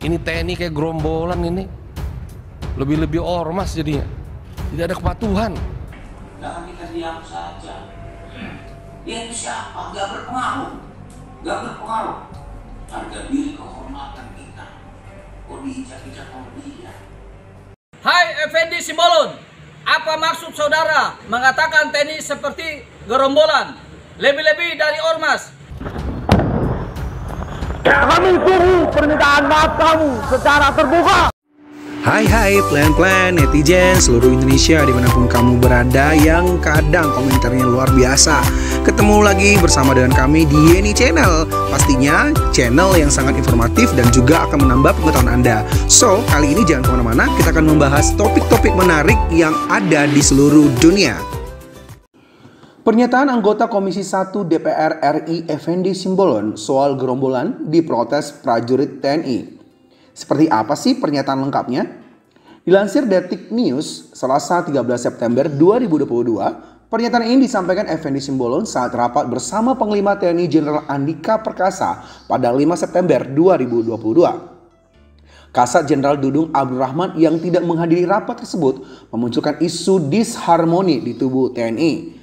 Ini TNI kayak gerombolan ini. Lebih-lebih ormas jadinya. Tidak ada kepatuhan. Jangan kita diam saja. Dia ya, itu siapa? Gak berpengaruh. Gak berpengaruh. Harga diri kehormatan kita. Kok diinjak-injak oleh dia? Hai Effendi Simbolon. Apa maksud saudara mengatakan TNI seperti gerombolan? Lebih-lebih dari ormas. Kami tunggu permintaan maaf kamu secara terbuka. Hai hai plan-plan netizen seluruh Indonesia dimanapun kamu berada yang kadang komentarnya luar biasa Ketemu lagi bersama dengan kami di Yeni Channel Pastinya channel yang sangat informatif dan juga akan menambah pengetahuan Anda So kali ini jangan kemana-mana kita akan membahas topik-topik menarik yang ada di seluruh dunia Pernyataan anggota Komisi 1 DPR RI Effendi Simbolon soal gerombolan di protes prajurit TNI. Seperti apa sih pernyataan lengkapnya? Dilansir Detik News, Selasa 13 September 2022, pernyataan ini disampaikan Effendi Simbolon saat rapat bersama Panglima TNI Jenderal Andika Perkasa pada 5 September 2022. Kasat Jenderal Dudung Abdurrahman yang tidak menghadiri rapat tersebut memunculkan isu disharmoni di tubuh TNI.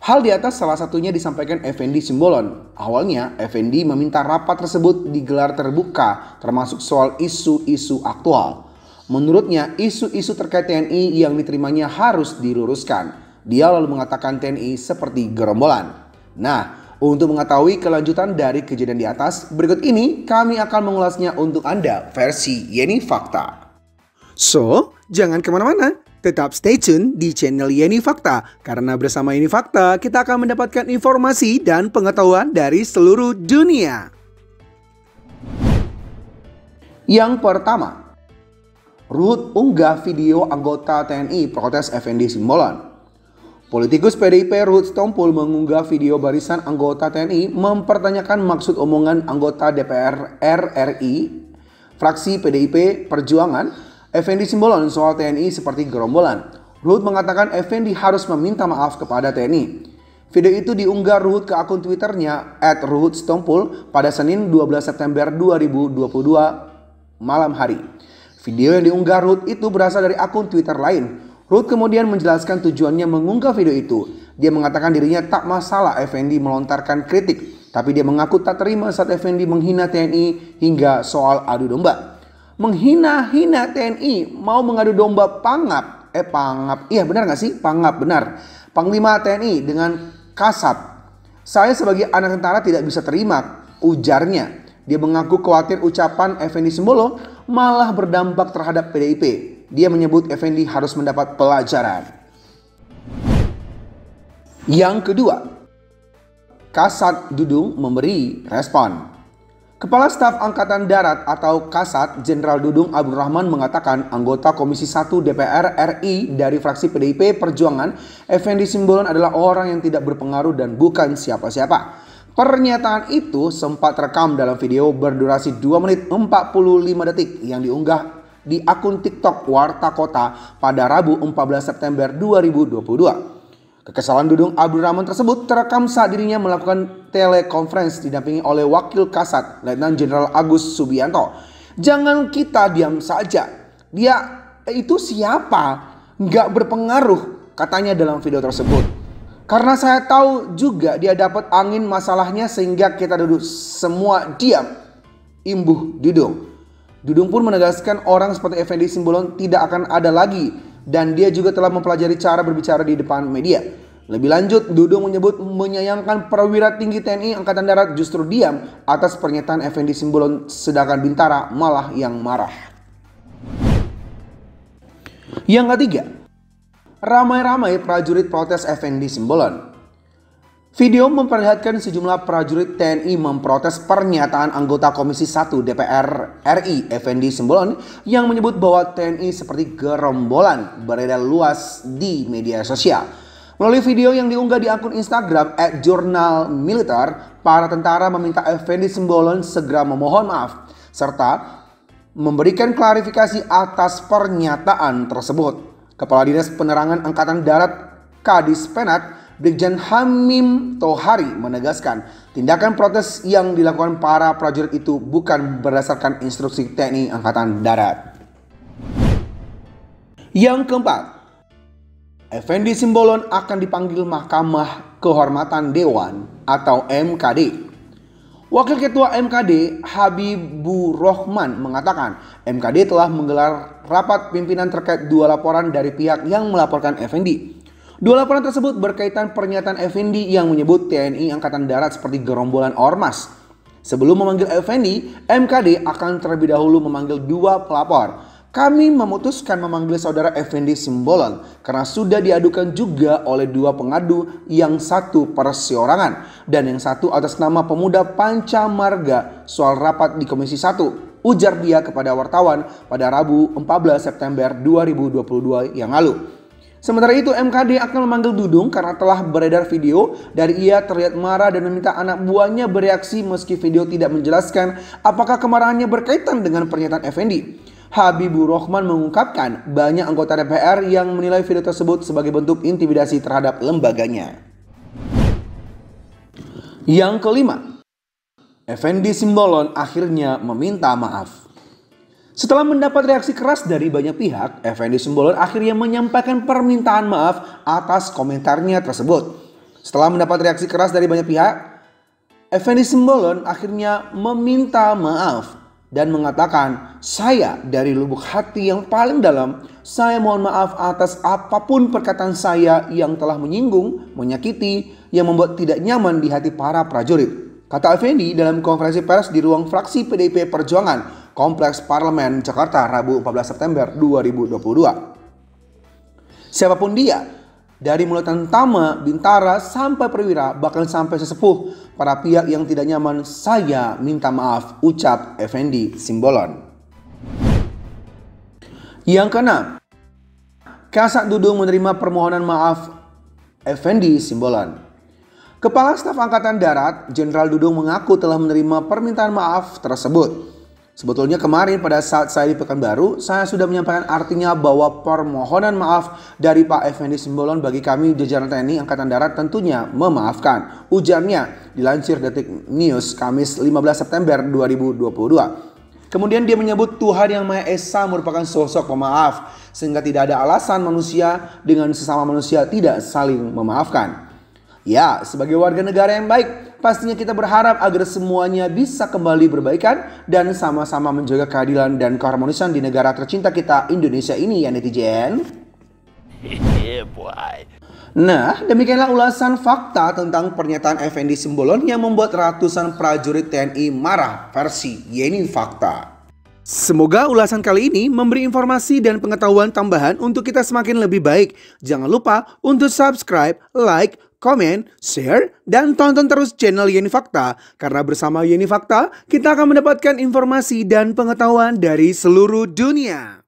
Hal di atas salah satunya disampaikan Effendi Simbolon. Awalnya, Effendi meminta rapat tersebut digelar terbuka, termasuk soal isu-isu aktual. Menurutnya, isu-isu terkait TNI yang diterimanya harus diluruskan. Dia lalu mengatakan TNI seperti gerombolan. Nah, untuk mengetahui kelanjutan dari kejadian di atas, berikut ini kami akan mengulasnya untuk Anda versi Yeni Fakta. So, jangan kemana-mana, tetap stay tune di channel Yeni Fakta, karena bersama Yeni Fakta kita akan mendapatkan informasi dan pengetahuan dari seluruh dunia. Yang pertama, Ruth unggah video anggota TNI protes FND Simbolon. Politikus PDIP Ruth Stompul mengunggah video barisan anggota TNI mempertanyakan maksud omongan anggota DPR RRI fraksi PDIP Perjuangan Effendi Simbolon soal TNI seperti gerombolan. Ruhut mengatakan Effendi harus meminta maaf kepada TNI. Video itu diunggah Ruhut ke akun Twitternya Stompul pada Senin 12 September 2022 malam hari. Video yang diunggah Ruhut itu berasal dari akun Twitter lain. Ruhut kemudian menjelaskan tujuannya mengunggah video itu. Dia mengatakan dirinya tak masalah Effendi melontarkan kritik, tapi dia mengaku tak terima saat Effendi menghina TNI hingga soal adu domba menghina-hina TNI, mau mengadu domba pangap. Eh pangap, iya benar nggak sih? Pangap, benar. Panglima TNI dengan kasat. Saya sebagai anak tentara tidak bisa terima, ujarnya. Dia mengaku khawatir ucapan Effendi Sembolo malah berdampak terhadap PDIP. Dia menyebut Effendi harus mendapat pelajaran. Yang kedua, Kasat Dudung memberi respon. Kepala Staf Angkatan Darat atau Kasat Jenderal Dudung Abdul Rahman mengatakan anggota Komisi 1 DPR RI dari fraksi PDIP Perjuangan Effendi Simbolon adalah orang yang tidak berpengaruh dan bukan siapa-siapa. Pernyataan itu sempat rekam dalam video berdurasi 2 menit 45 detik yang diunggah di akun TikTok Warta Kota pada Rabu 14 September 2022. Kekesalan Dudung Abdul Rahman tersebut terekam saat dirinya melakukan telekonferensi didampingi oleh Wakil Kasat Letnan Jenderal Agus Subianto. Jangan kita diam saja. Dia eh, itu siapa? Nggak berpengaruh katanya dalam video tersebut. Karena saya tahu juga dia dapat angin masalahnya sehingga kita duduk semua diam. Imbuh Dudung. Dudung pun menegaskan orang seperti Effendi Simbolon tidak akan ada lagi dan dia juga telah mempelajari cara berbicara di depan media. Lebih lanjut, Dudung menyebut menyayangkan perwira tinggi TNI Angkatan Darat justru diam atas pernyataan Effendi Simbolon sedangkan Bintara malah yang marah. Yang ketiga, ramai-ramai prajurit protes Effendi Simbolon. Video memperlihatkan sejumlah prajurit TNI memprotes pernyataan anggota Komisi 1 DPR RI Effendi Simbolon yang menyebut bahwa TNI seperti gerombolan beredar luas di media sosial. Melalui video yang diunggah di akun Instagram at para tentara meminta Effendi Simbolon segera memohon maaf serta memberikan klarifikasi atas pernyataan tersebut. Kepala Dinas Penerangan Angkatan Darat Kadis Penat Brigjen Hamim Tohari menegaskan, tindakan protes yang dilakukan para prajurit itu bukan berdasarkan instruksi TNI Angkatan Darat. Yang keempat, Effendi Simbolon akan dipanggil Mahkamah Kehormatan Dewan atau MKD. Wakil Ketua MKD Habibur Rohman mengatakan MKD telah menggelar rapat pimpinan terkait dua laporan dari pihak yang melaporkan Effendi. Dua laporan tersebut berkaitan pernyataan Effendi yang menyebut TNI Angkatan Darat seperti gerombolan ormas. Sebelum memanggil Effendi, MKD akan terlebih dahulu memanggil dua pelapor. Kami memutuskan memanggil saudara Effendi Simbolon karena sudah diadukan juga oleh dua pengadu yang satu perseorangan dan yang satu atas nama pemuda Pancamarga soal rapat di Komisi 1. Ujar dia kepada wartawan pada Rabu 14 September 2022 yang lalu. Sementara itu MKD akan memanggil Dudung karena telah beredar video dari ia terlihat marah dan meminta anak buahnya bereaksi meski video tidak menjelaskan apakah kemarahannya berkaitan dengan pernyataan Effendi. Habibur Rahman mengungkapkan banyak anggota DPR yang menilai video tersebut sebagai bentuk intimidasi terhadap lembaganya. Yang kelima, Effendi Simbolon akhirnya meminta maaf. Setelah mendapat reaksi keras dari banyak pihak, Effendi Simbolon akhirnya menyampaikan permintaan maaf atas komentarnya tersebut. Setelah mendapat reaksi keras dari banyak pihak, Effendi Simbolon akhirnya meminta maaf dan mengatakan, "Saya dari lubuk hati yang paling dalam, saya mohon maaf atas apapun perkataan saya yang telah menyinggung, menyakiti, yang membuat tidak nyaman di hati para prajurit." Kata Effendi dalam konferensi pers di ruang fraksi PDIP Perjuangan Kompleks Parlemen Jakarta Rabu 14 September 2022. Siapapun dia, dari mulai tentama, bintara, sampai perwira, bahkan sampai sesepuh, para pihak yang tidak nyaman, saya minta maaf, ucap Effendi Simbolon. Yang keenam, Kasat Dudung menerima permohonan maaf Effendi Simbolon. Kepala Staf Angkatan Darat, Jenderal Dudung mengaku telah menerima permintaan maaf tersebut. Sebetulnya kemarin pada saat saya di Pekanbaru, saya sudah menyampaikan artinya bahwa permohonan maaf dari Pak Effendi Simbolon bagi kami jajaran TNI Angkatan Darat tentunya memaafkan. Ujarnya dilansir Detik News Kamis 15 September 2022. Kemudian dia menyebut Tuhan Yang Maha Esa merupakan sosok pemaaf sehingga tidak ada alasan manusia dengan sesama manusia tidak saling memaafkan. Ya, sebagai warga negara yang baik, pastinya kita berharap agar semuanya bisa kembali berbaikan dan sama-sama menjaga keadilan dan keharmonisan di negara tercinta kita Indonesia ini ya netizen. Yeah, boy. Nah, demikianlah ulasan fakta tentang pernyataan Effendi Simbolon yang membuat ratusan prajurit TNI marah versi Yeni Fakta. Semoga ulasan kali ini memberi informasi dan pengetahuan tambahan untuk kita semakin lebih baik. Jangan lupa untuk subscribe, like, komen, share, dan tonton terus channel Yeni Fakta. Karena bersama Yeni Fakta, kita akan mendapatkan informasi dan pengetahuan dari seluruh dunia.